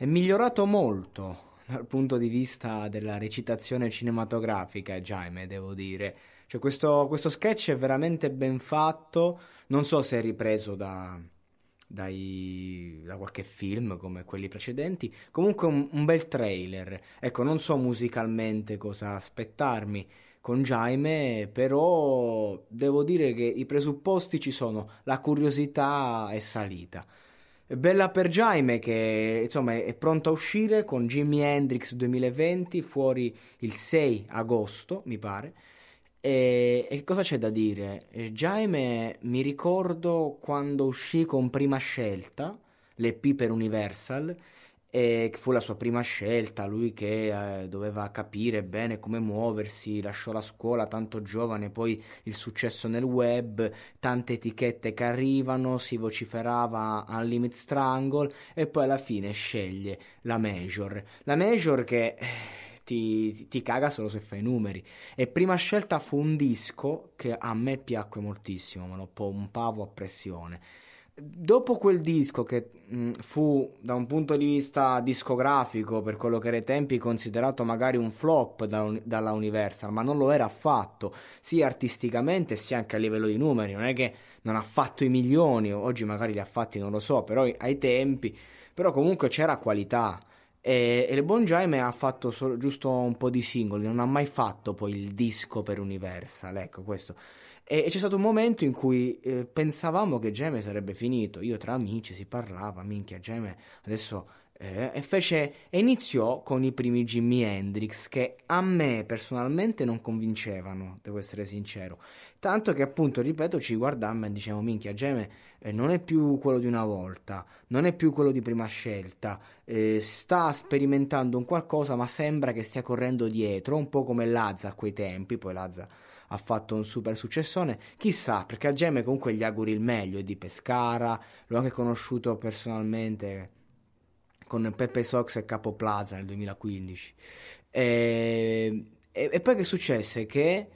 È migliorato molto dal punto di vista della recitazione cinematografica, Jaime, devo dire. Cioè, questo, questo sketch è veramente ben fatto. Non so se è ripreso da, dai, da qualche film come quelli precedenti. Comunque, un, un, bel trailer. Ecco, non so musicalmente cosa aspettarmi con Jaime, però devo dire che i presupposti ci sono, la curiosità è salita. Bella per Jaime che insomma è pronto a uscire con Jimi Hendrix 2020 fuori il 6 agosto mi pare. E, e cosa c'è da dire? Eh, Jaime mi ricordo quando uscì con prima scelta l'EP per Universal e fu la sua prima scelta, lui che eh, doveva capire bene come muoversi, lasciò la scuola tanto giovane, poi il successo nel web, tante etichette che arrivano, si vociferava al Limit Strangle e poi alla fine sceglie la Major. La Major che eh, ti, ti caga solo se fai i numeri. E prima scelta fu un disco che a me piacque moltissimo, me lo pompavo a pressione dopo quel disco che mh, fu da un punto di vista discografico per quello che era ai tempi considerato magari un flop da, dalla Universal ma non lo era affatto sia artisticamente sia anche a livello di numeri non è che non ha fatto i milioni oggi magari li ha fatti non lo so però ai tempi però comunque c'era qualità e, e LeBron Jaime ha fatto solo, giusto un po' di singoli, non ha mai fatto poi il disco per Universal, ecco questo. E, e c'è stato un momento in cui eh, pensavamo che James sarebbe finito, io tra amici si parlava, minchia James adesso eh, e, fece, iniziò con i primi Jimi Hendrix che a me personalmente non convincevano, devo essere sincero. Tanto che appunto, ripeto, ci guardammo e dicevamo minchia, Geme eh, non è più quello di una volta, non è più quello di prima scelta, eh, sta sperimentando un qualcosa ma sembra che stia correndo dietro, un po' come Lazza a quei tempi, poi Lazza ha fatto un super successone. Chissà, perché a Geme comunque gli auguri il meglio. È di Pescara, l'ho anche conosciuto personalmente con Peppe Sox e Capo Plaza nel 2015. E, ehm, e, e poi che successe? Che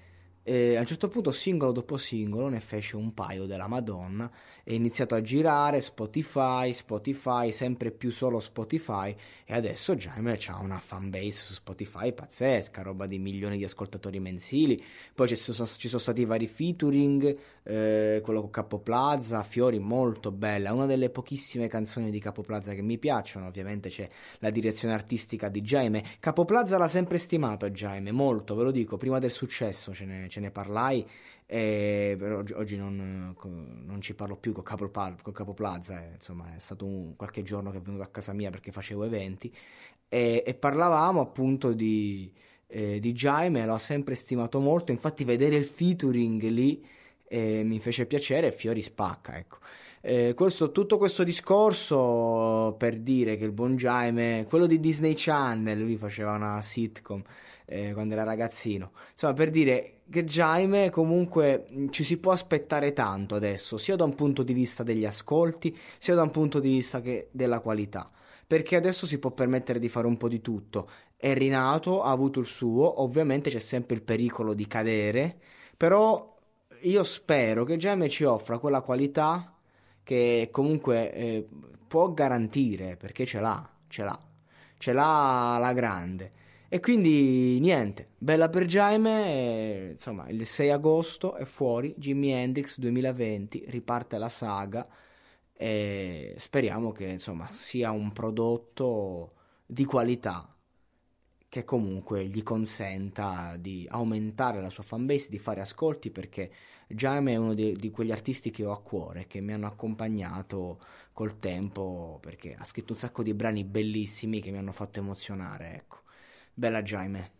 e a un certo punto, singolo dopo singolo, ne fece un paio della Madonna e iniziato a girare Spotify, Spotify, sempre più solo Spotify. E adesso Jaime ha una fanbase su Spotify pazzesca, roba di milioni di ascoltatori mensili. Poi ci sono, ci sono stati vari featuring, eh, quello con Capo Plaza, Fiori, molto bella. Una delle pochissime canzoni di Capo Plaza che mi piacciono. Ovviamente c'è la direzione artistica di Jaime. Capo Plaza l'ha sempre stimato Jaime, molto, ve lo dico, prima del successo ce n'è ce ne parlai, eh, oggi, oggi non, eh, non, ci parlo più con Capo, con Capo Plaza, eh, insomma è stato un, qualche giorno che è venuto a casa mia perché facevo eventi, e, e parlavamo appunto di, eh, di Jaime, l'ho sempre stimato molto, infatti vedere il featuring lì eh, mi fece piacere e Fiori spacca, ecco. Eh, questo, tutto questo discorso per dire che il buon Jaime, quello di Disney Channel, lui faceva una sitcom eh, quando era ragazzino, insomma per dire che Jaime comunque ci si può aspettare tanto adesso, sia da un punto di vista degli ascolti, sia da un punto di vista della qualità. Perché adesso si può permettere di fare un po' di tutto. È rinato, ha avuto il suo, ovviamente c'è sempre il pericolo di cadere, però io spero che Jaime ci offra quella qualità che comunque eh, può garantire, perché ce l'ha, ce l'ha, ce l'ha alla grande e quindi niente, bella per Jaime, e, insomma il 6 agosto è fuori Jimi Hendrix 2020, riparte la saga e speriamo che insomma sia un prodotto di qualità che comunque gli consenta di aumentare la sua fanbase, di fare ascolti, perché Jaime è uno di, di, quegli artisti che ho a cuore, che mi hanno accompagnato col tempo, perché ha scritto un sacco di brani bellissimi che mi hanno fatto emozionare, ecco. Bella Jaime.